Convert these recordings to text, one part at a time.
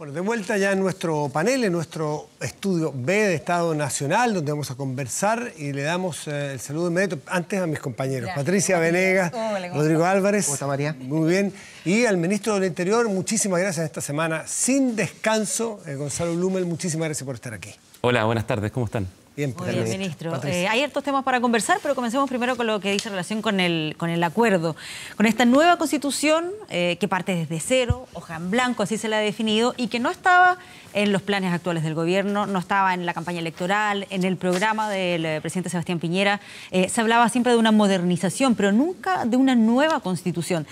Bueno, de vuelta ya en nuestro panel, en nuestro estudio B de Estado Nacional, donde vamos a conversar y le damos eh, el saludo inmediato antes a mis compañeros, Patricia Venegas, Rodrigo Álvarez. ¿Cómo María? Muy bien. Y al ministro del Interior, muchísimas gracias esta semana sin descanso. Eh, Gonzalo Blumel, muchísimas gracias por estar aquí. Hola, buenas tardes, ¿cómo están? Bien, Muy bien, ministro. Eh, hay hartos temas para conversar, pero comencemos primero con lo que dice relación con el, con el acuerdo. Con esta nueva constitución, eh, que parte desde cero, hoja en blanco, así se la ha definido, y que no estaba en los planes actuales del gobierno, no estaba en la campaña electoral, en el programa del eh, presidente Sebastián Piñera. se hablaba siempre de una modernización, pero nunca de una nueva constitución.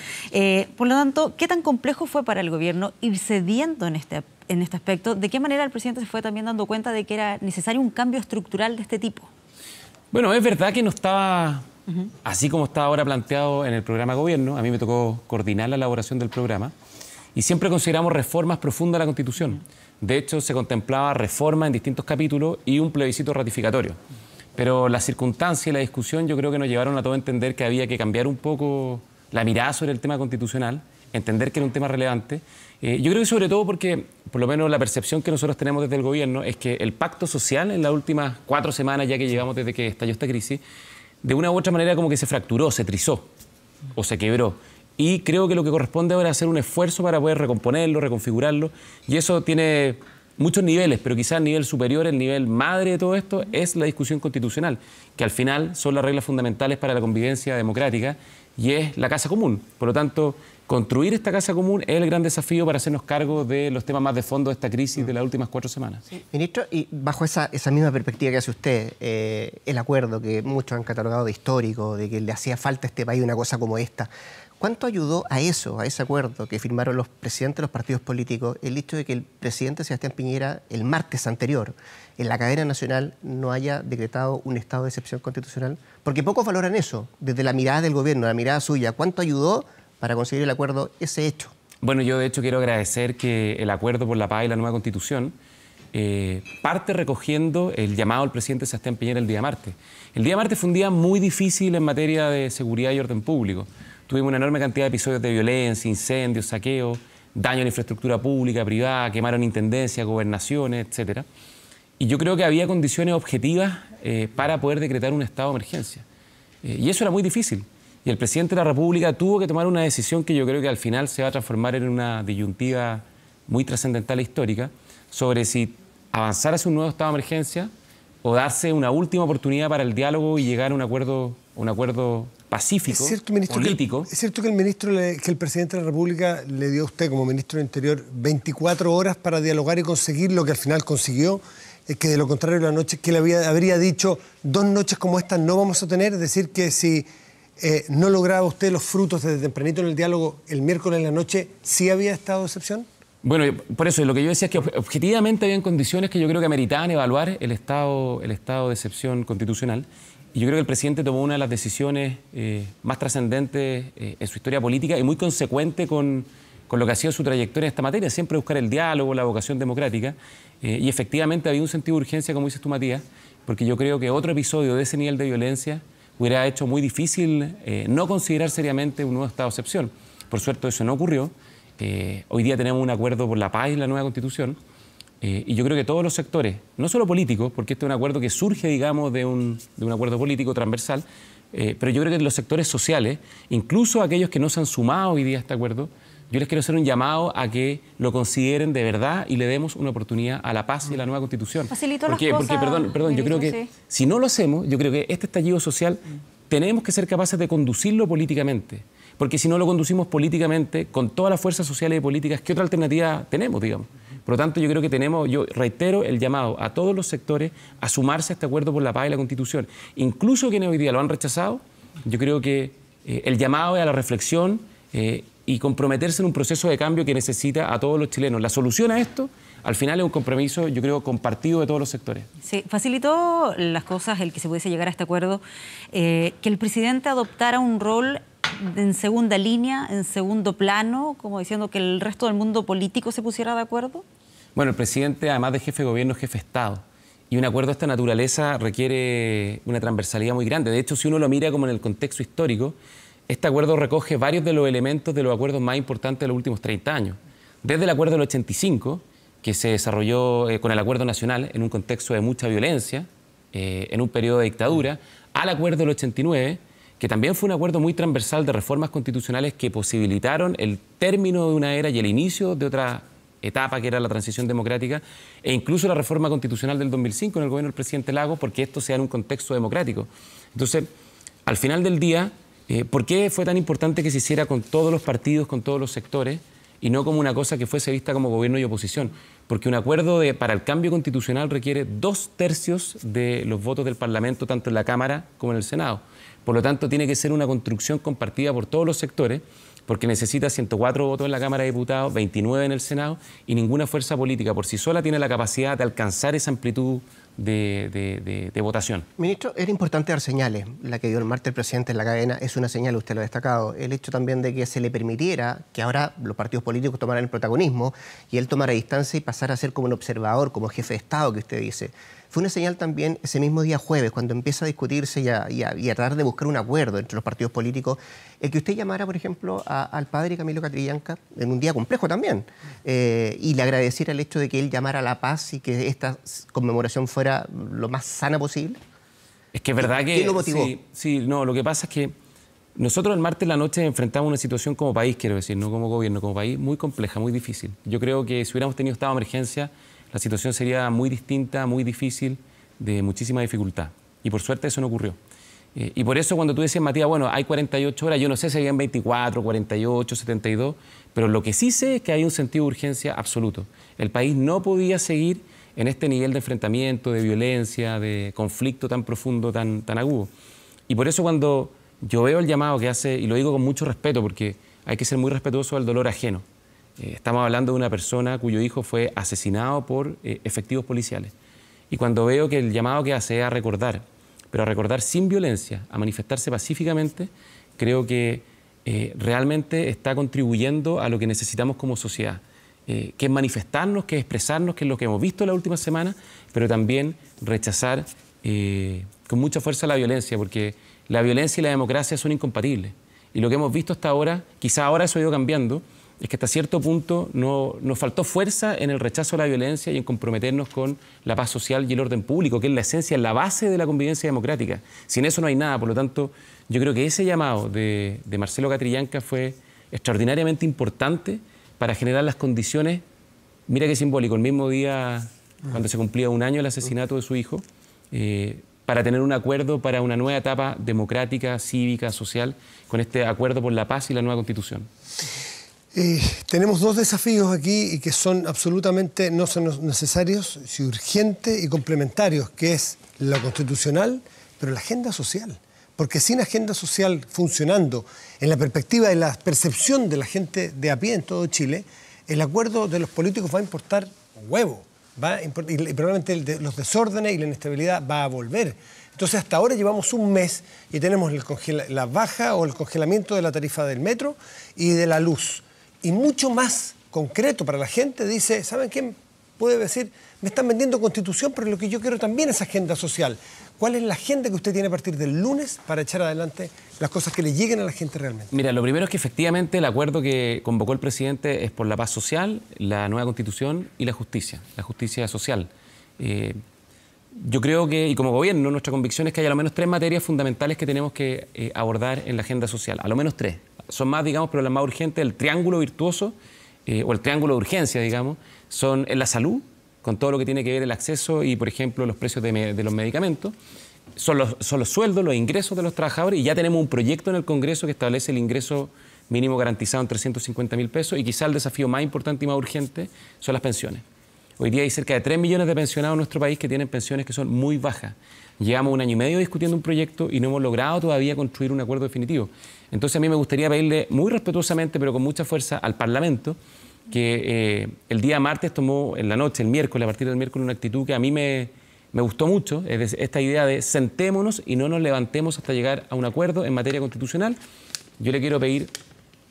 por lo tanto, ¿qué tan complejo fue para el gobierno ir cediendo en este en este aspecto. ¿De qué manera el presidente se fue también dando cuenta de que era necesario un cambio estructural de este tipo? Bueno, es verdad que no estaba así como está ahora planteado en el programa Gobierno. A mí me tocó coordinar la elaboración del programa y siempre consideramos reformas profundas a la Constitución. De hecho, se contemplaba reforma en distintos capítulos y un plebiscito ratificatorio. Pero la circunstancia y la discusión yo creo que nos llevaron a todo entender que había que cambiar un poco la mirada sobre el tema constitucional entender que era un tema relevante. Eh, yo creo que sobre todo porque, por lo menos la percepción que nosotros tenemos desde el gobierno, es que el pacto social en las últimas cuatro semanas, ya que llegamos desde que estalló esta crisis, de una u otra manera como que se fracturó, se trizó o se quebró. Y creo que lo que corresponde ahora es hacer un esfuerzo para poder recomponerlo, reconfigurarlo. Y eso tiene muchos niveles, pero quizás el nivel superior, el nivel madre de todo esto, es la discusión constitucional, que al final son las reglas fundamentales para la convivencia democrática y es la casa común. Por lo tanto, Construir esta casa común es el gran desafío para hacernos cargo de los temas más de fondo de esta crisis de las últimas cuatro semanas. Ministro, y bajo esa, misma perspectiva que hace usted, eh, el acuerdo que muchos han catalogado de histórico, de que le hacía falta a este país una cosa como esta, ¿cuánto ayudó a eso, a ese acuerdo que firmaron los presidentes de los partidos políticos, el hecho de que el presidente Sebastián Piñera, el martes anterior, en la cadena nacional no haya decretado un estado de excepción constitucional? Porque pocos valoran eso, desde la mirada del gobierno, la mirada suya. ¿Cuánto ayudó? para conseguir el acuerdo ese hecho. Bueno, yo de hecho quiero agradecer que el acuerdo por la paz y la nueva constitución eh, parte recogiendo el llamado del presidente Sebastián Peñera el día martes. El día martes fue un día muy difícil en materia de seguridad y orden público. Tuvimos una enorme cantidad de episodios de violencia, incendios, saqueos, daño a la infraestructura pública, privada, quemaron intendencias, gobernaciones, etc. Y yo creo que había condiciones objetivas eh, para poder decretar un estado de emergencia. Eh, y eso era muy difícil el presidente de la República tuvo que tomar una decisión que yo creo que al final se va a transformar en una disyuntiva muy trascendental e histórica sobre si avanzar hacia un nuevo estado de emergencia o darse una última oportunidad para el diálogo y llegar a un acuerdo, un acuerdo pacífico, político. ¿Es cierto que el, ministro que el presidente de la República le dio a usted como ministro del Interior 24 horas para dialogar y conseguir lo que al final consiguió? Es que de lo contrario, la noche que le habría dicho, dos noches como estas no vamos a tener, es decir, que si eh, no lograba usted los frutos desde tempranito en el diálogo el miércoles en la noche, ¿sí había estado de excepción? Bueno, eh, por eso lo que yo decía es que objetivamente habían condiciones que yo creo que ameritaban evaluar el estado, el estado de excepción constitucional. Y yo creo que el presidente tomó una de las decisiones eh, más trascendentes en su historia política y muy consecuente con, lo que ha sido su trayectoria en esta materia, siempre buscar el diálogo, la vocación democrática. y efectivamente había un sentido de urgencia, como dices tú, Matías, porque yo creo que otro episodio de ese nivel de violencia hubiera hecho muy difícil eh, no considerar seriamente un nuevo estado de excepción. Por suerte eso no ocurrió. Eh, hoy día tenemos un acuerdo por la paz y la nueva constitución. Eh, y yo creo que todos los sectores, no solo políticos, porque este es un acuerdo que surge, digamos, de un, de un acuerdo político transversal, pero yo creo que los sectores sociales, incluso aquellos que no se han sumado hoy día a este acuerdo, yo les quiero hacer un llamado a que lo consideren de verdad y le demos una oportunidad a la paz y a la nueva constitución. Facilito Porque, perdón, perdón yo creo que si no lo hacemos, yo creo que este estallido social tenemos que ser capaces de conducirlo políticamente. Porque si no lo conducimos políticamente, con todas las fuerzas sociales y políticas, ¿qué otra alternativa tenemos, digamos? Por lo tanto, yo creo que tenemos, yo reitero el llamado a todos los sectores a sumarse a este acuerdo por la paz y la constitución. Incluso quienes hoy día lo han rechazado, yo creo que eh, el llamado es a la reflexión. Eh, y comprometerse en un proceso de cambio que necesita a todos los chilenos. La solución a esto, al final, es un compromiso, yo creo, compartido de todos los sectores. Sí, facilitó las cosas el que se pudiese llegar a este acuerdo, eh, que el presidente adoptara un rol en segunda línea, en segundo plano, como diciendo que el resto del mundo político se pusiera de acuerdo. Bueno, el presidente, además de jefe de gobierno, es jefe de Estado. Y un acuerdo de esta naturaleza requiere una transversalidad muy grande. De hecho, si uno lo mira como en el contexto histórico, este acuerdo recoge varios de los elementos de los acuerdos más importantes de los últimos 30 años. Desde el acuerdo del 85, que se desarrolló eh, con el acuerdo nacional en un contexto de mucha violencia, eh, en un periodo de dictadura, al acuerdo del 89, que también fue un acuerdo muy transversal de reformas constitucionales que posibilitaron el término de una era y el inicio de otra etapa que era la transición democrática e incluso la reforma constitucional del 2005 en el gobierno del presidente Lago porque esto sea en un contexto democrático. Entonces, al final del día, eh, ¿Por qué fue tan importante que se hiciera con todos los partidos, con todos los sectores, y no como una cosa que fuese vista como gobierno y oposición? Porque un acuerdo para el cambio constitucional requiere dos tercios de los votos del Parlamento, tanto en la Cámara como en el Senado. Por lo tanto, tiene que ser una construcción compartida por todos los sectores, porque necesita 104 votos en la Cámara de Diputados, 29 en el Senado, y ninguna fuerza política por sí sola tiene la capacidad de alcanzar esa amplitud de, votación. Ministro, era importante dar señales. La que dio el martes el presidente en la cadena es una señal, usted lo ha destacado. El hecho también de que se le permitiera que ahora los partidos políticos tomaran el protagonismo y él tomara distancia y pasara a ser como un observador, como jefe de Estado, que usted dice fue una señal también ese mismo día jueves, cuando empieza a discutirse y a, tratar de buscar un acuerdo entre los partidos políticos, el que usted llamara, por ejemplo, al padre Camilo Catrillanca, en un día complejo también, eh, y le agradeciera el hecho de que él llamara a la paz y que esta conmemoración fuera lo más sana posible? Es que es verdad que... ¿Qué lo motivó? Sí, sí, no, lo que pasa es que nosotros el martes en la noche enfrentamos una situación como país, quiero decir, no como gobierno, como país, muy compleja, muy difícil. Yo creo que si hubiéramos tenido estado de emergencia la situación sería muy distinta, muy difícil, de muchísima dificultad. Y por suerte eso no ocurrió. Eh, y por eso cuando tú decías, Matías, bueno, hay 48 horas, yo no sé si eran 24, 48, 72, pero lo que sí sé es que hay un sentido de urgencia absoluto. El país no podía seguir en este nivel de enfrentamiento, de violencia, de conflicto tan profundo, tan, tan agudo. Y por eso cuando yo veo el llamado que hace, y lo digo con mucho respeto, porque hay que ser muy respetuoso al dolor ajeno, eh, estamos hablando de una persona cuyo hijo fue asesinado por eh, efectivos policiales. Y cuando veo que el llamado que hace es a recordar, pero a recordar sin violencia, a manifestarse pacíficamente, creo que eh, realmente está contribuyendo a lo que necesitamos como sociedad, que es manifestarnos, que es expresarnos, que es lo que hemos visto la última semana, pero también rechazar con mucha fuerza la violencia, porque la violencia y la democracia son incompatibles. Y lo que hemos visto hasta ahora, quizá ahora eso ha ido cambiando, es que hasta cierto punto no, nos faltó fuerza en el rechazo a la violencia y en comprometernos con la paz social y el orden público, que es la esencia, la base de la convivencia democrática. Sin eso no hay nada, por lo tanto, yo creo que ese llamado de, Marcelo Catrillanca fue extraordinariamente importante para generar las condiciones, mira qué simbólico, el mismo día cuando se cumplía un año el asesinato de su hijo, eh, para tener un acuerdo para una nueva etapa democrática, cívica, social, con este acuerdo por la paz y la nueva constitución. Eh, tenemos dos desafíos aquí y que son absolutamente no son necesarios, sino urgentes y complementarios, que es lo constitucional, pero la agenda social. Porque sin agenda social funcionando en la perspectiva de la percepción de la gente de a pie en todo Chile, el acuerdo de los políticos va a importar huevo. Va y, probablemente los desórdenes y la inestabilidad va a volver. Entonces hasta ahora llevamos un mes y tenemos la baja o el congelamiento de la tarifa del metro y de la luz y mucho más concreto para la gente, dice, ¿saben quién puede decir? Me están vendiendo constitución, pero lo que yo quiero también es agenda social. ¿Cuál es la agenda que usted tiene a partir del lunes para echar adelante las cosas que le lleguen a la gente realmente? Mira, lo primero es que efectivamente el acuerdo que convocó el presidente es por la paz social, la nueva constitución y la justicia, la justicia social. Eh, yo creo que, y como gobierno, nuestra convicción es que hay al menos tres materias fundamentales que tenemos que eh, abordar en la agenda social, a lo menos tres son más, digamos, pero las más urgentes, el triángulo virtuoso eh, o el triángulo de urgencia, digamos, son en la salud, con todo lo que tiene que ver el acceso y, por ejemplo, los precios de, los medicamentos. son los, sueldos, los ingresos de los trabajadores y ya tenemos un proyecto en el Congreso que establece el ingreso mínimo garantizado en 350 mil pesos y quizá el desafío más importante y más urgente son las pensiones. Hoy día hay cerca de 3 millones de pensionados en nuestro país que tienen pensiones que son muy bajas. Llevamos un año y medio discutiendo un proyecto y no hemos logrado todavía construir un acuerdo definitivo. Entonces a mí me gustaría pedirle muy respetuosamente, pero con mucha fuerza, al Parlamento que eh, el día martes tomó, en la noche, el miércoles, a partir del miércoles, una actitud que a mí me, gustó mucho, es esta idea de sentémonos y no nos levantemos hasta llegar a un acuerdo en materia constitucional. Yo le quiero pedir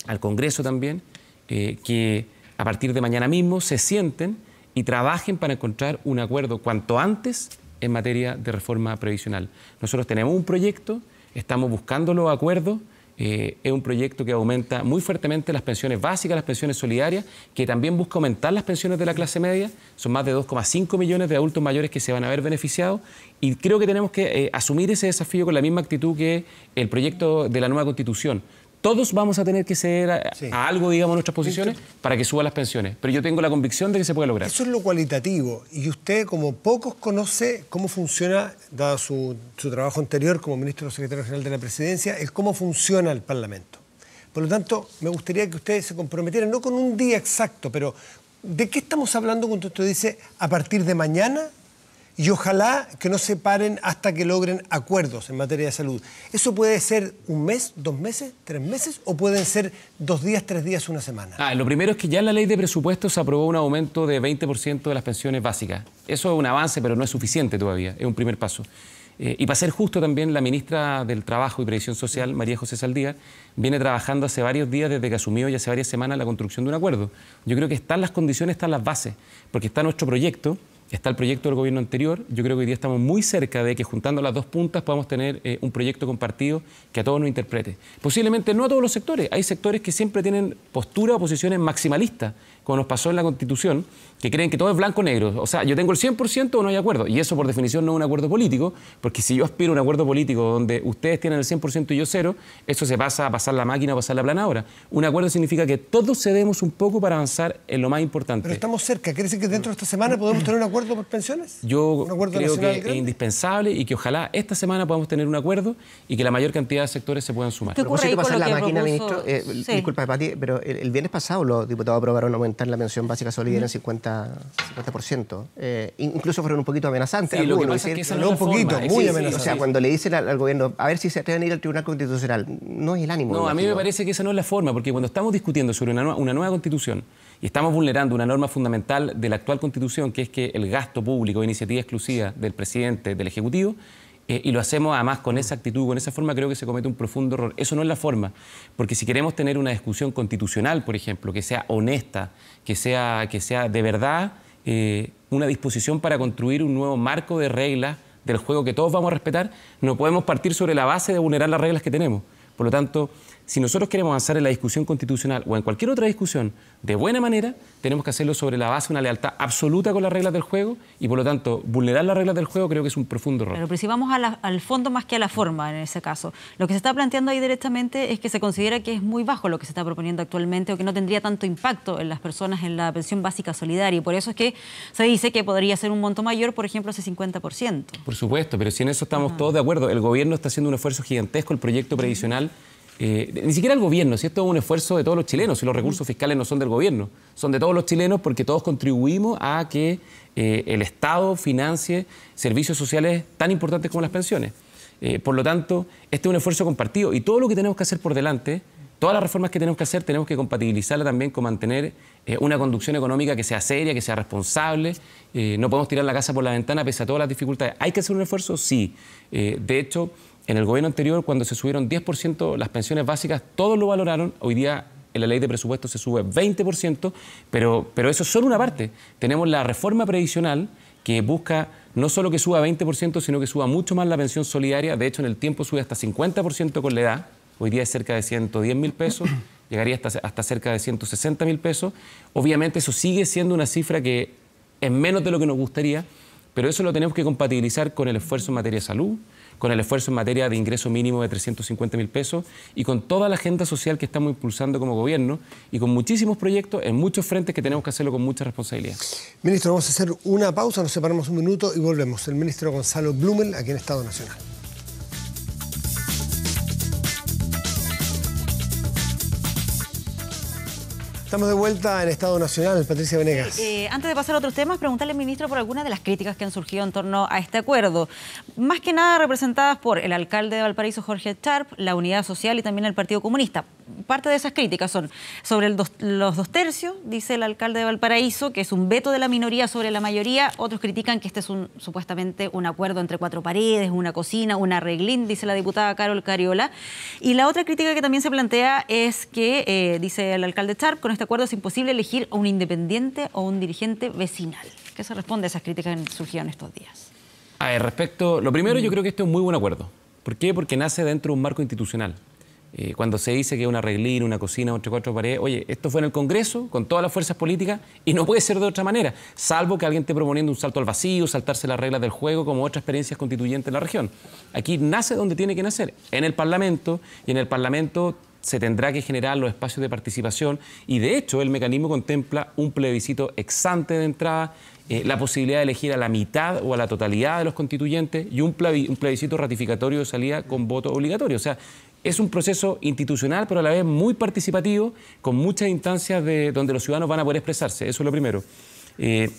al Congreso también eh, que a partir de mañana mismo se sienten y trabajen para encontrar un acuerdo cuanto antes en materia de reforma previsional. Nosotros tenemos un proyecto, estamos buscando los acuerdos. Eh, es un proyecto que aumenta muy fuertemente las pensiones básicas, las pensiones solidarias, que también busca aumentar las pensiones de la clase media. Son más de 2,5 millones de adultos mayores que se van a ver beneficiados. Y creo que tenemos que eh, asumir ese desafío con la misma actitud que el proyecto de la nueva constitución todos vamos a tener que ceder a, algo, digamos, nuestras posiciones para que suban las pensiones. Pero yo tengo la convicción de que se puede lograr. Eso es lo cualitativo. Y usted, como pocos, conoce cómo funciona, dado su, trabajo anterior como ministro o secretario general de la presidencia, es cómo funciona el Parlamento. Por lo tanto, me gustaría que ustedes se comprometieran, no con un día exacto, pero ¿de qué estamos hablando cuando usted dice a partir de mañana y ojalá que no se paren hasta que logren acuerdos en materia de salud. ¿Eso puede ser un mes, dos meses, tres meses o pueden ser dos días, tres días, una semana? Ah, lo primero es que ya la ley de presupuestos se aprobó un aumento de 20% de las pensiones básicas. Eso es un avance, pero no es suficiente todavía, es un primer paso. Eh, y para ser justo también, la ministra del Trabajo y Previsión Social, María José Saldívar, viene trabajando hace varios días, desde que asumió y hace varias semanas, la construcción de un acuerdo. Yo creo que están las condiciones, están las bases, porque está nuestro proyecto, está el proyecto del gobierno anterior. Yo creo que hoy día estamos muy cerca de que juntando las dos puntas podamos tener eh, un proyecto compartido que a todos nos interprete. Posiblemente no a todos los sectores. Hay sectores que siempre tienen postura o posiciones maximalistas, como nos pasó en la Constitución, que creen que todo es blanco-negro. o O sea, yo tengo el 100% o no hay acuerdo. Y eso por definición no es un acuerdo político, porque si yo aspiro a un acuerdo político donde ustedes tienen el 100% y yo cero, eso se pasa a pasar la máquina, a pasar la planadora. Un acuerdo significa que todos cedemos un poco para avanzar en lo más importante. Pero estamos cerca. ¿Quiere decir que dentro de esta semana podemos tener un acuerdo por pensiones? Yo creo que es indispensable y que ojalá esta semana podamos tener un acuerdo y que la mayor cantidad de sectores se puedan sumar. ¿Qué ocurre ahí con la máquina, ministro? Eh, disculpa, Pati, pero el, viernes pasado los diputados aprobaron aumentar la pensión básica solidaria en 50 50, eh, incluso fueron un poquito amenazantes. algunos, un poquito, muy O sea, cuando le dicen al, gobierno, a ver si se atreven a ir al Tribunal Constitucional, no es el ánimo. No, a mí me parece que esa no es la forma, porque cuando estamos discutiendo sobre una, nueva constitución y estamos vulnerando una norma fundamental de la actual constitución, que es que el gasto público, de iniciativa exclusiva del presidente, del Ejecutivo, eh, y lo hacemos además con esa actitud, con esa forma, creo que se comete un profundo error. Eso no es la forma, porque si queremos tener una discusión constitucional, por ejemplo, que sea honesta, que sea, que sea de verdad eh, una disposición para construir un nuevo marco de reglas del juego que todos vamos a respetar, no podemos partir sobre la base de vulnerar las reglas que tenemos. Por lo tanto, si nosotros queremos avanzar en la discusión constitucional o en cualquier otra discusión de buena manera, tenemos que hacerlo sobre la base de una lealtad absoluta con las reglas del juego y por lo tanto vulnerar las reglas del juego creo que es un profundo error. Pero, si vamos al fondo más que a la forma en ese caso, lo que se está planteando ahí directamente es que se considera que es muy bajo lo que se está proponiendo actualmente o que no tendría tanto impacto en las personas en la pensión básica solidaria y por eso es que se dice que podría ser un monto mayor, por ejemplo, ese 50%. Por supuesto, pero si en eso estamos todos de acuerdo, el gobierno está haciendo un esfuerzo gigantesco, el proyecto previsional... Eh, ni siquiera el gobierno, si esto es un esfuerzo de todos los chilenos, si los recursos mm. fiscales no son del gobierno, son de todos los chilenos porque todos contribuimos a que eh, el Estado financie servicios sociales tan importantes como las pensiones. Eh, por lo tanto, este es un esfuerzo compartido y todo lo que tenemos que hacer por delante, todas las reformas que tenemos que hacer, tenemos que compatibilizarla también con mantener una conducción económica que sea seria, que sea responsable. no podemos tirar la casa por la ventana pese a todas las dificultades. ¿Hay que hacer un esfuerzo? Sí. de hecho, en el gobierno anterior, cuando se subieron 10% las pensiones básicas, todos lo valoraron. Hoy día en la ley de presupuesto se sube 20%, pero, pero eso es solo una parte. Tenemos la reforma previsional que busca no solo que suba 20%, sino que suba mucho más la pensión solidaria. De hecho, en el tiempo sube hasta 50% con la edad. Hoy día es cerca de 110 mil pesos, llegaría hasta, hasta cerca de 160 mil pesos. Obviamente eso sigue siendo una cifra que es menos de lo que nos gustaría, pero eso lo tenemos que compatibilizar con el esfuerzo en materia de salud, con el esfuerzo en materia de ingreso mínimo de 350 mil pesos y con toda la agenda social que estamos impulsando como gobierno y con muchísimos proyectos en muchos frentes que tenemos que hacerlo con mucha responsabilidad. Ministro, vamos a hacer una pausa, nos separamos un minuto y volvemos. El ministro Gonzalo Blumen, aquí en Estado Nacional. Estamos de vuelta en Estado Nacional, Patricia Venegas. Eh, antes de pasar a otros temas, preguntarle al ministro por algunas de las críticas que han surgido en torno a este acuerdo. Más que nada representadas por el alcalde de Valparaíso, Jorge Charp, la Unidad Social y también el Partido Comunista. Parte de esas críticas son sobre los dos tercios, dice el alcalde de Valparaíso, que es un veto de la minoría sobre la mayoría. Otros critican que este es un, supuestamente un acuerdo entre cuatro paredes, una cocina, un arreglín, dice la diputada Carol Cariola. Y la otra crítica que también se plantea es que, eh, dice el alcalde Charp, con este acuerdo es imposible elegir a un independiente o un dirigente vecinal. ¿Qué se responde a esas críticas que surgieron estos días? A ver, respecto, lo primero yo mm. creo que este es un muy buen acuerdo. ¿Por qué? Porque nace dentro de un marco institucional. Eh, cuando se dice que una reglina, una cocina, entre cuatro paredes, oye, esto fue en el Congreso, con todas las fuerzas políticas, y no puede ser de otra manera, salvo que alguien esté proponiendo un salto al vacío, saltarse las reglas del juego, como otras experiencias constituyentes en la región. Aquí nace donde tiene que nacer, en el Parlamento, y en el Parlamento se tendrá que generar los espacios de participación y de hecho el mecanismo contempla un plebiscito exante de entrada, eh, la posibilidad de elegir a la mitad o a la totalidad de los constituyentes y un, plebiscito ratificatorio de salida con voto obligatorio. O sea, es un proceso institucional pero a la vez muy participativo, con muchas instancias de, donde los ciudadanos van a poder expresarse, eso es lo primero. Eh,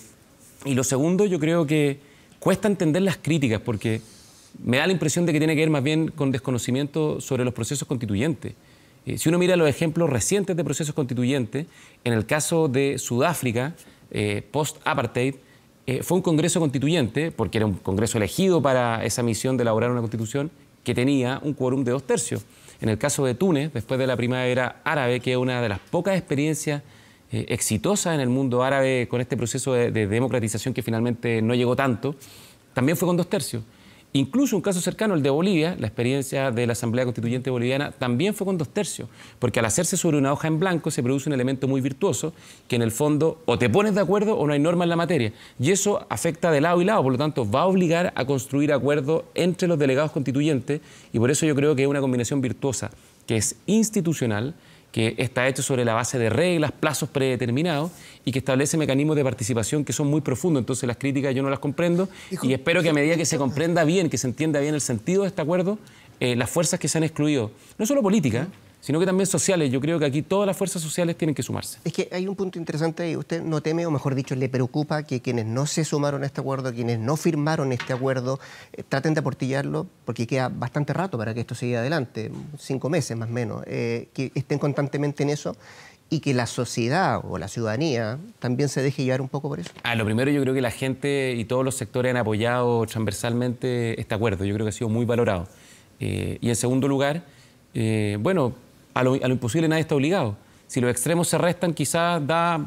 y lo segundo, yo creo que cuesta entender las críticas porque me da la impresión de que tiene que ver más bien con desconocimiento sobre los procesos constituyentes. Eh, si uno mira los ejemplos recientes de procesos constituyentes, en el caso de Sudáfrica, eh, post-apartheid, eh, fue un Congreso constituyente, porque era un Congreso elegido para esa misión de elaborar una constitución, que tenía un quórum de dos tercios. En el caso de Túnez, después de la primavera árabe, que es una de las pocas experiencias exitosas en el mundo árabe con este proceso de democratización que finalmente no llegó tanto, también fue con dos tercios. Incluso un caso cercano, el de Bolivia, la experiencia de la Asamblea Constituyente Boliviana, también fue con dos tercios, porque al hacerse sobre una hoja en blanco se produce un elemento muy virtuoso que en el fondo o te pones de acuerdo o no hay norma en la materia. Y eso afecta de lado y lado, por lo tanto va a obligar a construir acuerdos entre los delegados constituyentes y por eso yo creo que es una combinación virtuosa que es institucional, que está hecho sobre la base de reglas, plazos predeterminados y que establece mecanismos de participación que son muy profundos. Entonces las críticas yo no las comprendo y espero que a medida que se comprenda bien, que se entienda bien el sentido de este acuerdo, eh, las fuerzas que se han excluido, no solo políticas, sino que también sociales. Yo creo que aquí todas las fuerzas sociales tienen que sumarse. Es que hay un punto interesante ahí. Usted no teme, o mejor dicho, le preocupa que quienes no se sumaron a este acuerdo, quienes no firmaron este acuerdo, eh, traten de aportillarlo, porque queda bastante rato para que esto siga adelante, cinco meses más o menos, eh, que estén constantemente en eso y que la sociedad o la ciudadanía también se deje llevar un poco por eso. Ah, lo primero yo creo que la gente y todos los sectores han apoyado transversalmente este acuerdo. Yo creo que ha sido muy valorado. Eh, y en segundo lugar, bueno, a lo, imposible nadie está obligado. Si los extremos se restan, quizás da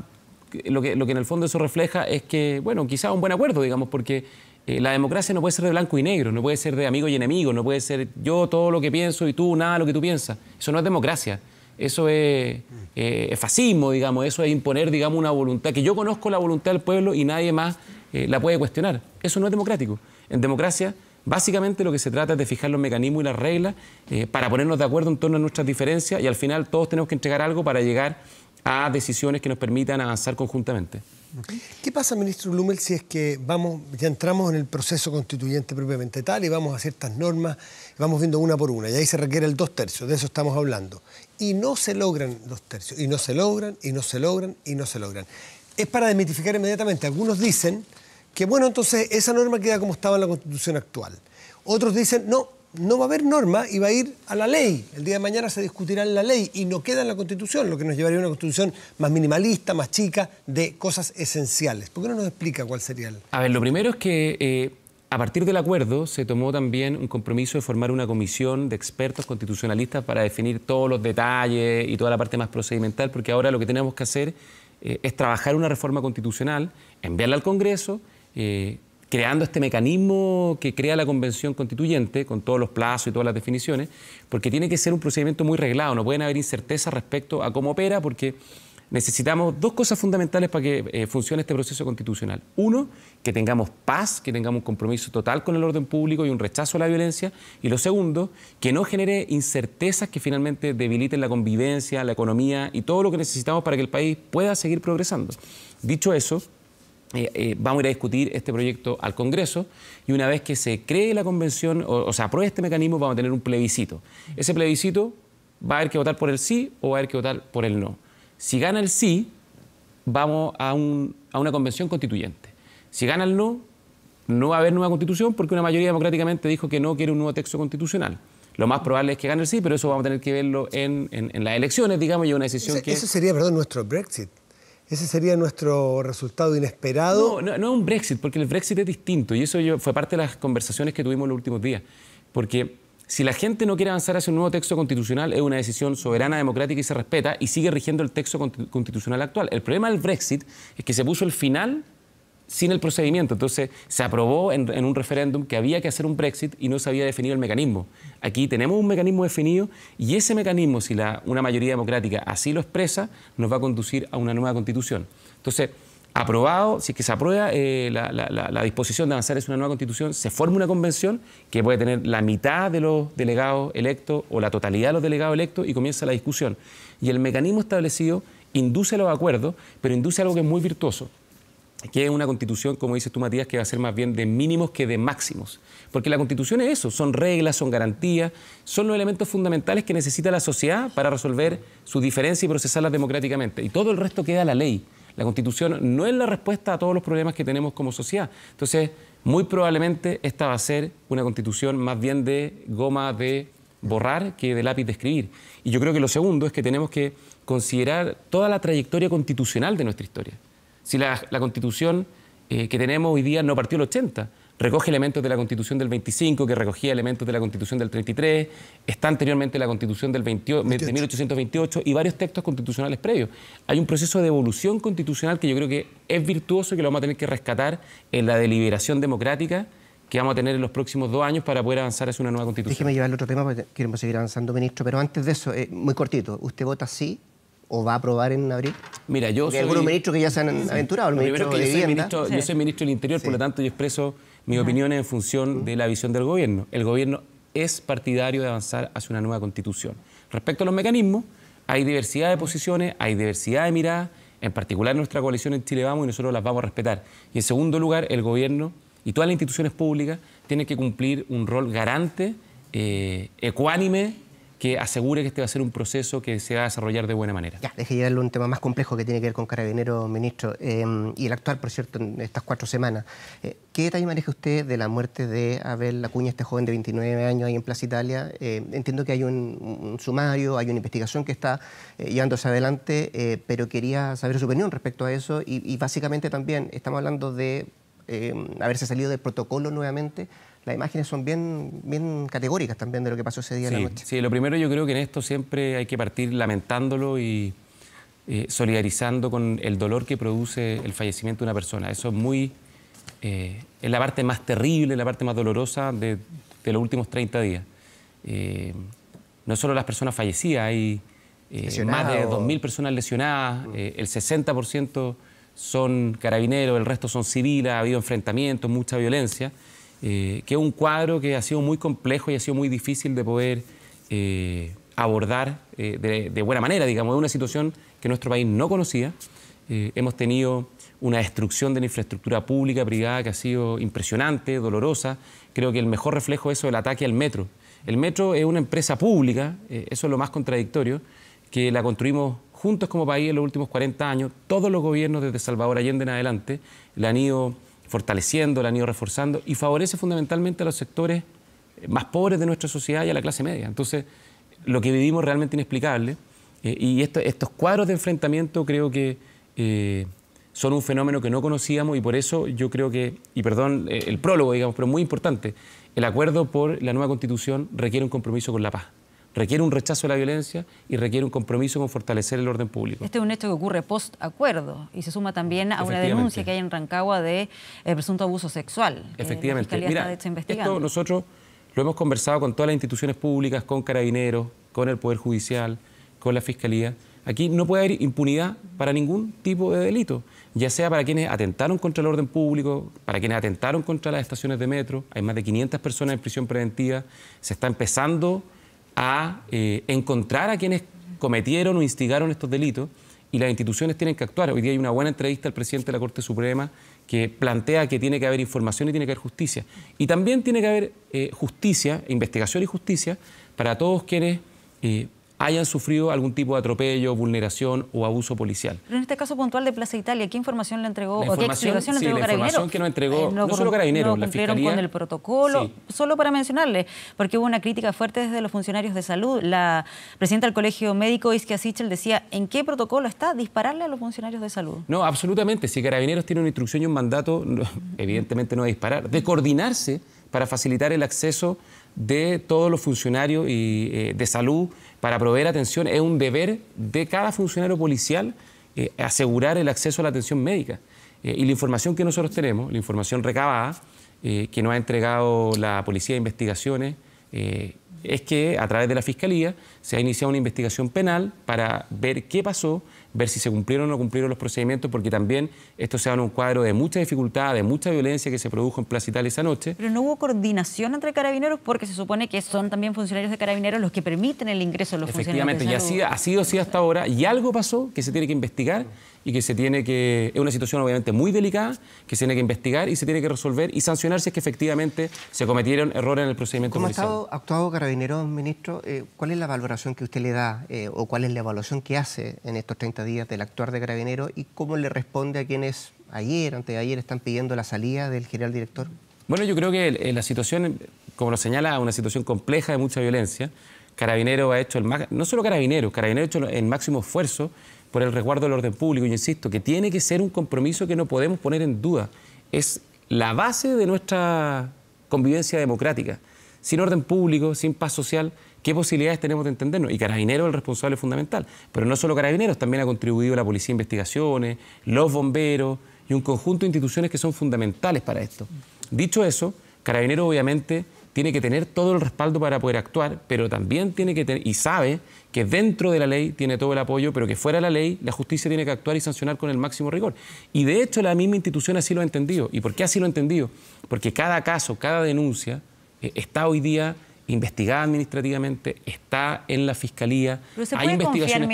lo que, en el fondo eso refleja es que, bueno, quizá un buen acuerdo, digamos, porque eh, la democracia no puede ser de blanco y negro, no puede ser de amigo y enemigo, no puede ser yo todo lo que pienso y tú nada lo que tú piensas. Eso no es democracia, eso es, eh, fascismo, digamos, eso es imponer, digamos, una voluntad, que yo conozco la voluntad del pueblo y nadie más eh, la puede cuestionar. Eso no es democrático. En democracia Básicamente lo que se trata es de fijar los mecanismos y las reglas eh, para ponernos de acuerdo en torno a nuestras diferencias y al final todos tenemos que entregar algo para llegar a decisiones que nos permitan avanzar conjuntamente. ¿Qué pasa, ministro Blumel, si es que vamos, ya entramos en el proceso constituyente propiamente tal y vamos a ciertas normas, vamos viendo una por una, y ahí se requiere el dos tercios, de eso estamos hablando, y no se logran los tercios, y no se logran, y no se logran, y no se logran. Es para demitificar inmediatamente. Algunos dicen que bueno, entonces esa norma queda como estaba en la constitución actual. Otros dicen, no, no va a haber norma y va a ir a la ley. El día de mañana se discutirá en la ley y no queda en la constitución, lo que nos llevaría a una constitución más minimalista, más chica, de cosas esenciales. ¿Por qué no nos explica cuál sería el... A ver, lo primero es que... Eh, a partir del acuerdo se tomó también un compromiso de formar una comisión de expertos constitucionalistas para definir todos los detalles y toda la parte más procedimental, porque ahora lo que tenemos que hacer eh, es trabajar una reforma constitucional, enviarla al Congreso eh, creando este mecanismo que crea la Convención Constituyente, con todos los plazos y todas las definiciones, porque tiene que ser un procedimiento muy reglado, no pueden haber incertezas respecto a cómo opera, porque necesitamos dos cosas fundamentales para que eh, funcione este proceso constitucional. Uno, que tengamos paz, que tengamos un compromiso total con el orden público y un rechazo a la violencia. Y lo segundo, que no genere incertezas que finalmente debiliten la convivencia, la economía y todo lo que necesitamos para que el país pueda seguir progresando. Dicho eso, eh, eh, vamos a ir a discutir este proyecto al Congreso y una vez que se cree la convención, o, o se apruebe este mecanismo, vamos a tener un plebiscito. Ese plebiscito va a haber que votar por el sí o va a haber que votar por el no. Si gana el sí, vamos a, un, a una convención constituyente. Si gana el no, no va a haber nueva constitución porque una mayoría democráticamente dijo que no quiere un nuevo texto constitucional. Lo más probable es que gane el sí, pero eso vamos a tener que verlo en, en, las elecciones, digamos, y una decisión que... Eso sería, perdón, nuestro Brexit. ¿Ese sería nuestro resultado inesperado? No, no, es un Brexit, porque el Brexit es distinto y eso fue parte de las conversaciones que tuvimos los últimos días. Porque si la gente no quiere avanzar hacia un nuevo texto constitucional, es una decisión soberana, democrática y se respeta y sigue rigiendo el texto constitucional actual. El problema del Brexit es que se puso el final sin el procedimiento. Entonces se aprobó en, un referéndum que había que hacer un Brexit y no se había definido el mecanismo. Aquí tenemos un mecanismo definido y ese mecanismo, si la, una mayoría democrática así lo expresa, nos va a conducir a una nueva constitución. Entonces, aprobado, si es que se aprueba eh, la, disposición de avanzar es una nueva constitución, se forma una convención que puede tener la mitad de los delegados electos o la totalidad de los delegados electos y comienza la discusión. Y el mecanismo establecido induce los acuerdos, pero induce algo que es muy virtuoso, que es una constitución, como dices tú, Matías, que va a ser más bien de mínimos que de máximos. Porque la constitución es eso, son reglas, son garantías, son los elementos fundamentales que necesita la sociedad para resolver su diferencia y procesarlas democráticamente. Y todo el resto queda la ley. La constitución no es la respuesta a todos los problemas que tenemos como sociedad. Entonces, muy probablemente esta va a ser una constitución más bien de goma de borrar que de lápiz de escribir. Y yo creo que lo segundo es que tenemos que considerar toda la trayectoria constitucional de nuestra historia. Si la, constitución eh, que tenemos hoy día no partió el 80, recoge elementos de la Constitución del 25, que recogía elementos de la Constitución del 33, está anteriormente la Constitución del de 1828 y varios textos constitucionales previos. Hay un proceso de evolución constitucional que yo creo que es virtuoso y que lo vamos a tener que rescatar en la deliberación democrática que vamos a tener en los próximos dos años para poder avanzar hacia una nueva constitución. Déjeme llevar el otro tema porque queremos seguir avanzando, ministro, pero antes de eso, eh, muy cortito, ¿usted vota sí o va a aprobar en abril? Mira, yo soy... Hay algunos ministros que ya se han aventurado, Yo soy ministro del Interior, por lo tanto yo expreso mis opinión opiniones en función de la visión del gobierno. El gobierno es partidario de avanzar hacia una nueva constitución. Respecto a los mecanismos, hay diversidad de posiciones, hay diversidad de miradas, en particular nuestra coalición en Chile Vamos y nosotros las vamos a respetar. Y en segundo lugar, el gobierno y todas las instituciones públicas tienen que cumplir un rol garante, eh, ecuánime que asegure que este va a ser un proceso que se va a desarrollar de buena manera. Ya, deje llevarle un tema más complejo que tiene que ver con Carabinero, ministro, em, y el actual, por cierto, en estas cuatro semanas. Eh, ¿Qué detalle maneja usted de la muerte de Abel Lacuña, este joven de 29 años ahí en Plaza Italia? Eh, entiendo que hay un, sumario, hay una investigación que está eh, llevándose adelante, pero quería saber su opinión respecto a eso y, y básicamente también estamos hablando de em, haberse salido del protocolo nuevamente las imágenes son bien, bien categóricas también de lo que pasó ese día en la noche. Sí, lo primero yo creo que en esto siempre hay que partir lamentándolo y eh, solidarizando con el dolor que produce el fallecimiento de una persona. Eso es muy... Eh, es la parte más terrible, la parte más dolorosa de, los últimos 30 días. Eh, no solo las personas fallecidas, hay más de 2.000 personas lesionadas, el 60% son carabineros, el resto son civiles, ha habido enfrentamientos, mucha violencia. Eh, que es un cuadro que ha sido muy complejo y ha sido muy difícil de poder eh, abordar eh, de, buena manera, digamos, de una situación que nuestro país no conocía. hemos tenido una destrucción de la infraestructura pública, privada, que ha sido impresionante, dolorosa. Creo que el mejor reflejo eso es el ataque al metro. El metro es una empresa pública, eso es lo más contradictorio, que la construimos juntos como país en los últimos 40 años. Todos los gobiernos, desde Salvador Allende en adelante, la han ido fortaleciendo, la han ido reforzando y favorece fundamentalmente a los sectores eh, más pobres de nuestra sociedad y a la clase media. Entonces, lo que vivimos realmente inexplicable eh, y estos cuadros de enfrentamiento creo que eh, son un fenómeno que no conocíamos y por eso yo creo que, y perdón el prólogo, digamos, pero muy importante, el acuerdo por la nueva constitución requiere un compromiso con la paz requiere un rechazo a la violencia y requiere un compromiso con fortalecer el orden público. Este es un hecho que ocurre post acuerdo y se suma también a una denuncia que hay en Rancagua de eh, presunto abuso sexual. Eh, Efectivamente. Esto nosotros lo hemos conversado con todas las instituciones públicas, con carabineros, con el Poder Judicial, con la Fiscalía. Aquí no puede haber impunidad para ningún tipo de delito, ya sea para quienes atentaron contra el orden público, para quienes atentaron contra las estaciones de metro. Hay más de 500 personas en prisión preventiva. Se está empezando a eh, encontrar a quienes cometieron o instigaron estos delitos y las instituciones tienen que actuar. Hoy día hay una buena entrevista al presidente de la Corte Suprema que plantea que tiene que haber información y tiene que haber justicia. Y también tiene que haber eh, justicia, investigación y justicia para todos quienes eh, hayan sufrido algún tipo de atropello, vulneración o abuso policial. Pero en este caso puntual de Plaza Italia, ¿qué información le entregó o qué le entregó la información que nos entregó eh, no, solo Carabineros, la con el protocolo, solo para mencionarle, porque hubo una crítica fuerte desde los funcionarios de salud. La presidenta del Colegio Médico, Iskia Sichel, decía, ¿en qué protocolo está dispararle a los funcionarios de salud? No, absolutamente. Si Carabineros tiene una instrucción y un mandato, evidentemente no es disparar. De coordinarse para facilitar el acceso de todos los funcionarios eh, de salud para proveer atención, es un deber de cada funcionario policial eh, asegurar el acceso a la atención médica. Eh, y la información que nosotros tenemos, la información recabada, eh, que nos ha entregado la Policía de Investigaciones, es que a través de la Fiscalía se ha iniciado una investigación penal para ver qué pasó, ver si se cumplieron o no cumplieron los procedimientos, porque también esto se da en un cuadro de mucha dificultad, de mucha violencia que se produjo en Placital esa noche. Pero no hubo coordinación entre carabineros porque se supone que son también funcionarios de carabineros los que permiten el ingreso de los funcionarios. Efectivamente, y así ha sido así hasta ahora, y algo pasó que se tiene que investigar y que se tiene que. Es una situación obviamente muy delicada, que se tiene que investigar y se tiene que resolver y sancionar si es que efectivamente se cometieron errores en el procedimiento ¿Cómo ha actuado Carabineros, ministro? Eh, ¿Cuál es la valoración que usted le da eh, o cuál es la evaluación que hace en estos 30 días del actuar de Carabineros y cómo le responde a quienes ayer, antes de ayer, están pidiendo la salida del general director? Bueno, yo creo que la situación, como lo señala, una situación compleja de mucha violencia. Carabineros ha hecho el no solo Carabinero, Carabinero ha hecho el máximo esfuerzo por el resguardo del orden público, y insisto, que tiene que ser un compromiso que no podemos poner en duda. Es la base de nuestra convivencia democrática. Sin orden público, sin paz social, ¿qué posibilidades tenemos de entendernos? Y Carabineros es el responsable fundamental. Pero no solo Carabineros, también ha contribuido la Policía de Investigaciones, los bomberos y un conjunto de instituciones que son fundamentales para esto. Dicho eso, Carabineros obviamente tiene que tener todo el respaldo para poder actuar, pero también tiene que tener, y sabe que dentro de la ley tiene todo el apoyo, pero que fuera de la ley la justicia tiene que actuar y sancionar con el máximo rigor. Y de hecho la misma institución así lo ha entendido. ¿Y por qué así lo ha entendido? Porque cada caso, cada denuncia eh, está hoy día investigada administrativamente, está en la fiscalía. hay investigaciones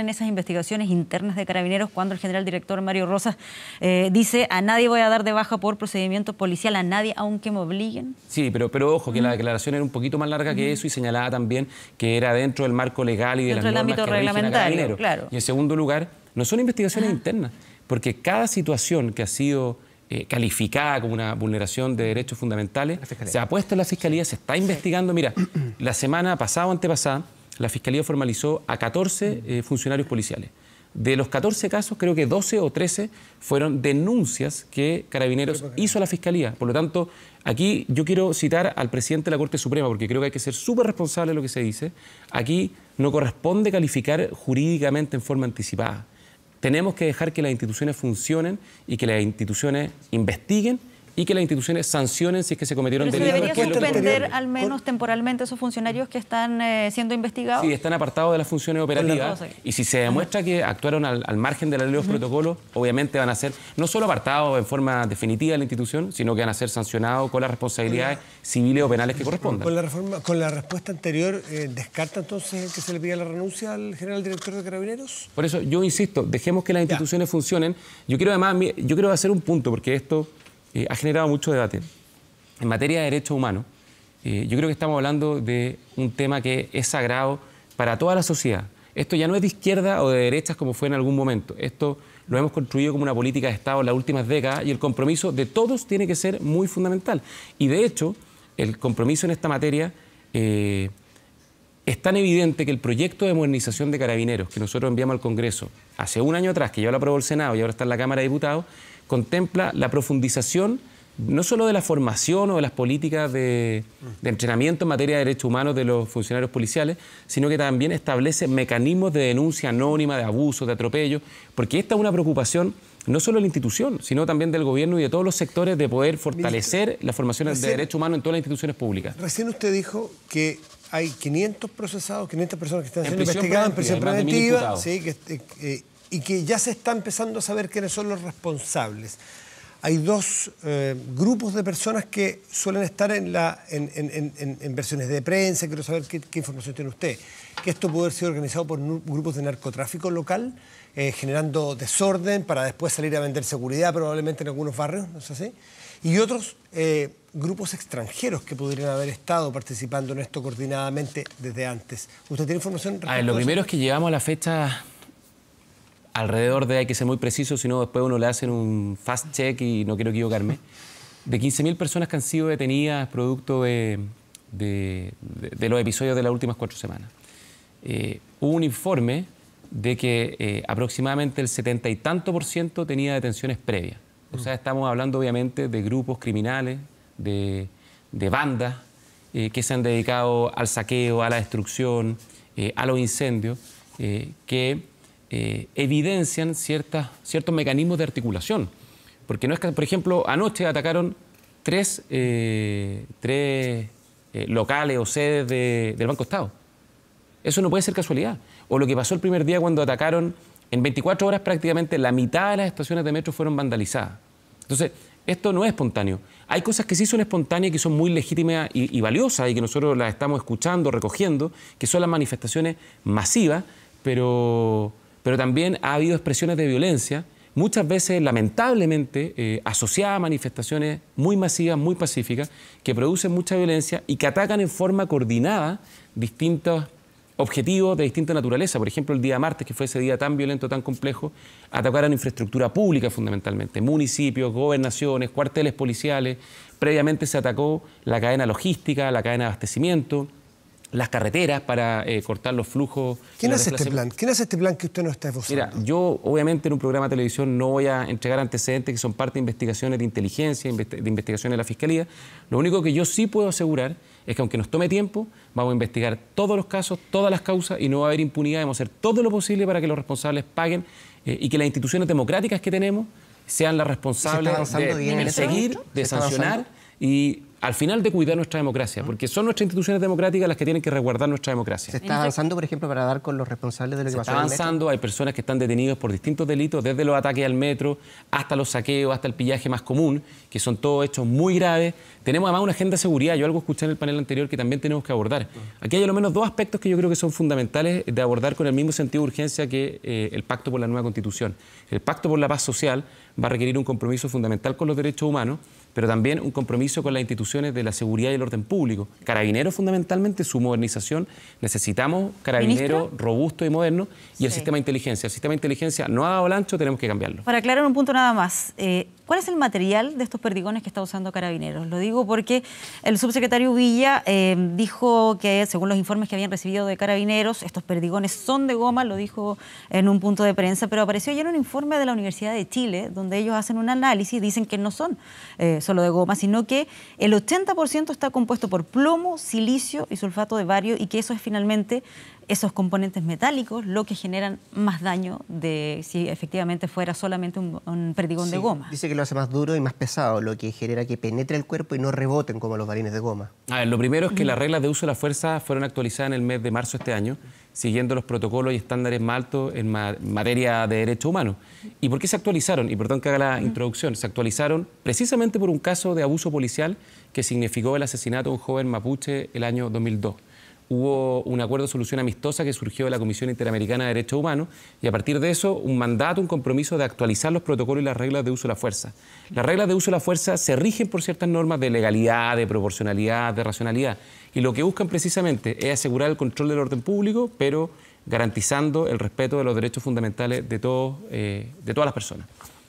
en esas investigaciones internas de carabineros cuando el general director Mario Rosas eh, dice a nadie voy a dar de baja por procedimiento policial, a nadie, aunque me obliguen. Sí, pero, pero ojo, que la declaración era un poquito más larga que eso y señalaba también que era dentro del marco legal y de la las del reglamentario, claro. Y en segundo lugar, no son investigaciones internas, porque cada situación que ha sido eh, calificada como una vulneración de derechos fundamentales, se ha puesto en la Fiscalía, se está investigando. Mira, la semana pasada o antepasada, la Fiscalía formalizó a 14 mm. eh, funcionarios policiales. De los 14 casos, creo que 12 o 13 fueron denuncias que Carabineros hizo a la Fiscalía. Por lo tanto, aquí yo quiero citar al presidente de la Corte Suprema, porque creo que hay que ser súper responsable de lo que se dice. Aquí no corresponde calificar jurídicamente en forma anticipada. Tenemos que dejar que las instituciones funcionen y que las instituciones investiguen y que las instituciones sancionen si es que se cometieron delitos. ¿Se debería suspender al menos temporalmente esos funcionarios que están eh, siendo investigados? Sí, están apartados de las funciones operativas. Y si se demuestra que actuaron al, margen de la ley los protocolos, obviamente van a ser no solo apartados en forma definitiva de la institución, sino que van a ser sancionados con las responsabilidades civiles o penales que correspondan. Con la, reforma, con la respuesta anterior, eh, ¿descarta entonces que se le pida la renuncia al general director de Carabineros? Por eso yo insisto, dejemos que las instituciones funcionen. Yo quiero además, yo quiero hacer un punto, porque esto eh, ha generado mucho debate. En materia de derechos humanos, eh, yo creo que estamos hablando de un tema que es sagrado para toda la sociedad. Esto ya no es de izquierda o de derechas como fue en algún momento. Esto lo hemos construido como una política de Estado en las últimas décadas y el compromiso de todos tiene que ser muy fundamental. Y de hecho, el compromiso en esta materia eh, es tan evidente que el proyecto de modernización de carabineros que nosotros enviamos al Congreso hace un año atrás, que ya lo aprobó el Senado y ahora está en la Cámara de Diputados, contempla la profundización no solo de la formación o de las políticas de, entrenamiento en materia de derechos humanos de los funcionarios policiales, sino que también establece mecanismos de denuncia anónima, de abusos, de atropellos, porque esta es una preocupación no solo de la institución, sino también del gobierno y de todos los sectores de poder fortalecer las la formación de derechos humanos en todas las instituciones públicas. Recién usted dijo que hay 500 procesados, 500 personas que están siendo investigadas en prisión preventiva, sí, eh, eh, y que ya se está empezando a saber quiénes son los responsables. Hay dos eh, grupos de personas que suelen estar en, versiones de prensa, quiero saber qué, información tiene usted, que esto puede haber sido organizado por grupos de narcotráfico local, eh, generando desorden para después salir a vender seguridad probablemente en algunos barrios, ¿no es así? Y otros eh, grupos extranjeros que podrían haber estado participando en esto coordinadamente desde antes. ¿Usted tiene información? Respecto a lo primero es que llegamos a la fecha alrededor de, hay que ser muy preciso, si no después uno le hacen un fast check y no quiero equivocarme, de 15.000 personas que han sido detenidas producto de, de, los episodios de las últimas cuatro semanas. Eh, hubo un informe de que eh, aproximadamente el setenta y tanto por ciento tenía detenciones previas. O sea, estamos hablando obviamente de grupos criminales, de, bandas eh, que se han dedicado al saqueo, a la destrucción, a los incendios, que eh, evidencian ciertas, ciertos mecanismos de articulación. Porque no es que, por ejemplo, anoche atacaron tres, eh, eh, locales o sedes del Banco Estado. Eso no puede ser casualidad. O lo que pasó el primer día cuando atacaron, en 24 horas prácticamente la mitad de las estaciones de metro fueron vandalizadas. Entonces, esto no es espontáneo. Hay cosas que sí son espontáneas, que son muy legítimas y, y valiosas y que nosotros las estamos escuchando, recogiendo, que son las manifestaciones masivas, pero pero también ha habido expresiones de violencia, muchas veces lamentablemente eh, asociadas a manifestaciones muy masivas, muy pacíficas, que producen mucha violencia y que atacan en forma coordinada distintos objetivos de distinta naturaleza. Por ejemplo, el día martes, que fue ese día tan violento, tan complejo, atacaron infraestructura pública fundamentalmente, municipios, gobernaciones, cuarteles policiales. Previamente se atacó la cadena logística, la cadena de abastecimiento las carreteras para eh, cortar los flujos. ¿Quién hace este plan? ¿Quién hace este plan que usted no está esbozando? Mira, yo obviamente en un programa de televisión no voy a entregar antecedentes que son parte de investigaciones de inteligencia, de investigaciones de la Fiscalía. Lo único que yo sí puedo asegurar es que aunque nos tome tiempo, vamos a investigar todos los casos, todas las causas y no va a haber impunidad. Vamos a hacer todo lo posible para que los responsables paguen eh, y que las instituciones democráticas que tenemos sean las responsables de, este de, perseguir, de sancionar y al final de cuidar nuestra democracia, ah. porque son nuestras instituciones democráticas las que tienen que resguardar nuestra democracia. ¿Se está avanzando, por ejemplo, para dar con los responsables de lo que Se Está avanzando, hay personas que están detenidas por distintos delitos, desde los ataques al metro hasta los saqueos, hasta el pillaje más común, que son todos hechos muy graves. Tenemos además una agenda de seguridad, yo algo escuché en el panel anterior que también tenemos que abordar. Ah. Aquí hay al menos dos aspectos que yo creo que son fundamentales de abordar con el mismo sentido de urgencia que eh, el pacto por la nueva constitución. El pacto por la paz social va a requerir un compromiso fundamental con los derechos humanos pero también un compromiso con las instituciones de la seguridad y el orden público. Carabineros, fundamentalmente, su modernización. Necesitamos carabineros robusto y moderno y el sistema de inteligencia. El sistema de inteligencia no ha dado el ancho, tenemos que cambiarlo. Para aclarar un punto nada más, eh, ¿cuál es el material de estos perdigones que está usando Carabineros? Lo digo porque el subsecretario Villa eh, dijo que, según los informes que habían recibido de Carabineros, estos perdigones son de goma, lo dijo en un punto de prensa, pero apareció ayer un informe de la Universidad de Chile donde ellos hacen un análisis y dicen que no son. Eh, solo de goma, sino que el 80% está compuesto por plomo, silicio y sulfato de bario y que eso es finalmente esos componentes metálicos lo que generan más daño de si efectivamente fuera solamente un, perdigón de goma. Dice que lo hace más duro y más pesado, lo que genera que penetre el cuerpo y no reboten como los balines de goma. A ver, lo primero es que las reglas de uso de la fuerza fueron actualizadas en el mes de marzo de este año siguiendo los protocolos y estándares más altos en materia de derechos humanos. ¿Y por qué se actualizaron? Y perdón que haga la introducción. Se actualizaron precisamente por un caso de abuso policial que significó el asesinato de un joven mapuche el año 2002 hubo un acuerdo de solución amistosa que surgió de la Comisión Interamericana de Derechos Humanos y a partir de eso un mandato, un compromiso de actualizar los protocolos y las reglas de uso de la fuerza. Las reglas de uso de la fuerza se rigen por ciertas normas de legalidad, de proporcionalidad, de racionalidad y lo que buscan precisamente es asegurar el control del orden público, pero garantizando el respeto de los derechos fundamentales de, todos, eh, de todas las personas.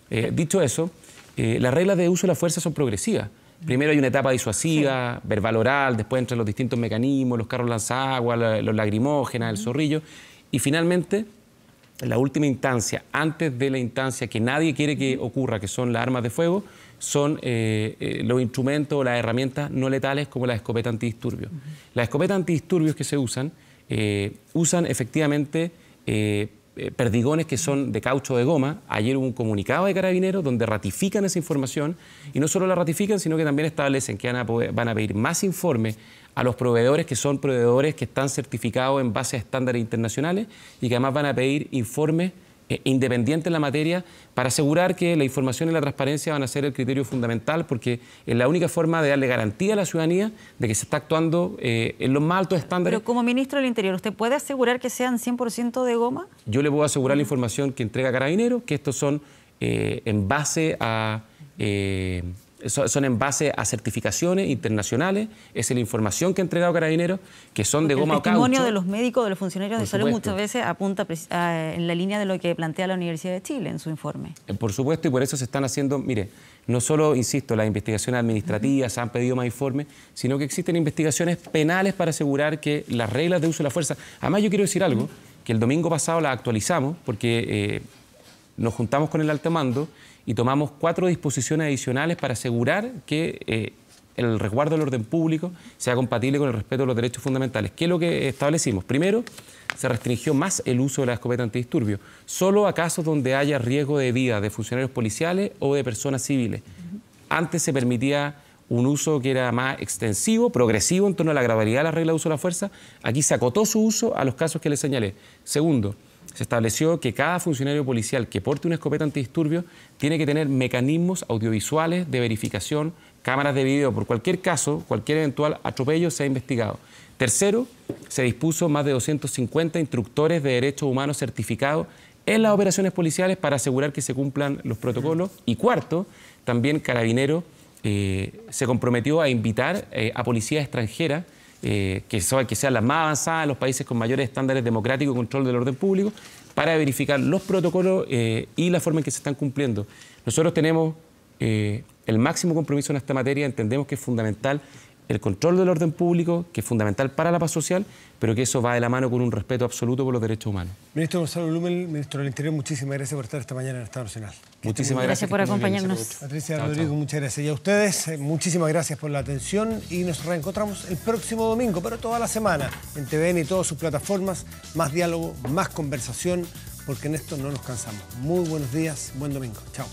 Eh, dicho eso, eh, las reglas de uso de la fuerza son progresivas. Primero hay una etapa disuasiva, verbal oral, después entran los distintos mecanismos, los carros lanzagua, los lagrimógenas, el zorrillo. Y finalmente, la última instancia, antes de la instancia que nadie quiere que ocurra, que son las armas de fuego, son eh, eh, los instrumentos o las herramientas no letales como la escopeta antidisturbios. Las escopetas antidisturbios que se usan, eh, usan efectivamente eh, perdigones que son de caucho de goma. Ayer hubo un comunicado de carabineros donde ratifican esa información y no solo la ratifican, sino que también establecen que van a, van a pedir más informes a los proveedores que son proveedores que están certificados en base a estándares internacionales y que además van a pedir informes eh, independiente en la materia para asegurar que la información y la transparencia van a ser el criterio fundamental porque es la única forma de darle garantía a la ciudadanía de que se está actuando eh, en los más altos estándares. Pero como ministro del Interior, ¿usted puede asegurar que sean 100% de goma? Yo le puedo asegurar la información que entrega Carabinero, que estos son eh, en base a son en base a certificaciones internacionales, es la información que ha entregado Carabineros, que son de goma o caucho. El testimonio de los médicos, de los funcionarios de salud muchas veces apunta en la línea de lo que plantea la Universidad de Chile en su informe. Eh, por supuesto, y por eso se están haciendo, mire, no solo, insisto, las investigaciones administrativas se han pedido más informes, sino que existen investigaciones penales para asegurar que las reglas de uso de la fuerza... Además, yo quiero decir algo, que el domingo pasado la actualizamos, porque... Eh, nos juntamos con el alto mando y tomamos cuatro disposiciones adicionales para asegurar que eh, el resguardo del orden público sea compatible con el respeto de los derechos fundamentales. ¿Qué es lo que establecimos? Primero, se restringió más el uso de la escopeta antidisturbio, solo a casos donde haya riesgo de vida de funcionarios policiales o de personas civiles. Antes se permitía un uso que era más extensivo, progresivo en torno a la gravedad de la regla de uso de la fuerza. Aquí se acotó su uso a los casos que le señalé. Segundo, se estableció que cada funcionario policial que porte una escopeta antidisturbio tiene que tener mecanismos audiovisuales de verificación, cámaras de video, por cualquier caso, cualquier eventual atropello ha investigado. Tercero, se dispuso más de 250 instructores de derechos humanos certificados en las operaciones policiales para asegurar que se cumplan los protocolos. Y cuarto, también Carabinero eh, se comprometió a invitar eh, a policías extranjeras eh, que, sea, que la más avanzadas, los países con mayores estándares democráticos y control del orden público, para verificar los protocolos eh, y la forma en que se están cumpliendo. Nosotros tenemos eh, el máximo compromiso en esta materia, entendemos que es fundamental el control del orden público, que es fundamental para la paz social, pero que eso va de la mano con un respeto absoluto por los derechos humanos. Ministro Gonzalo Lumel, ministro del Interior, muchísimas gracias por estar esta mañana en el Estado Nacional. Muchísimas gracias, gracias por acompañarnos. Patricia Rodrigo, muchas gracias. Y a ustedes, eh, muchísimas gracias por la atención y nos reencontramos el próximo domingo, pero toda la semana, en TVN y todas sus plataformas, más diálogo, más conversación, porque en esto no nos cansamos. Muy buenos días, buen domingo. Chao.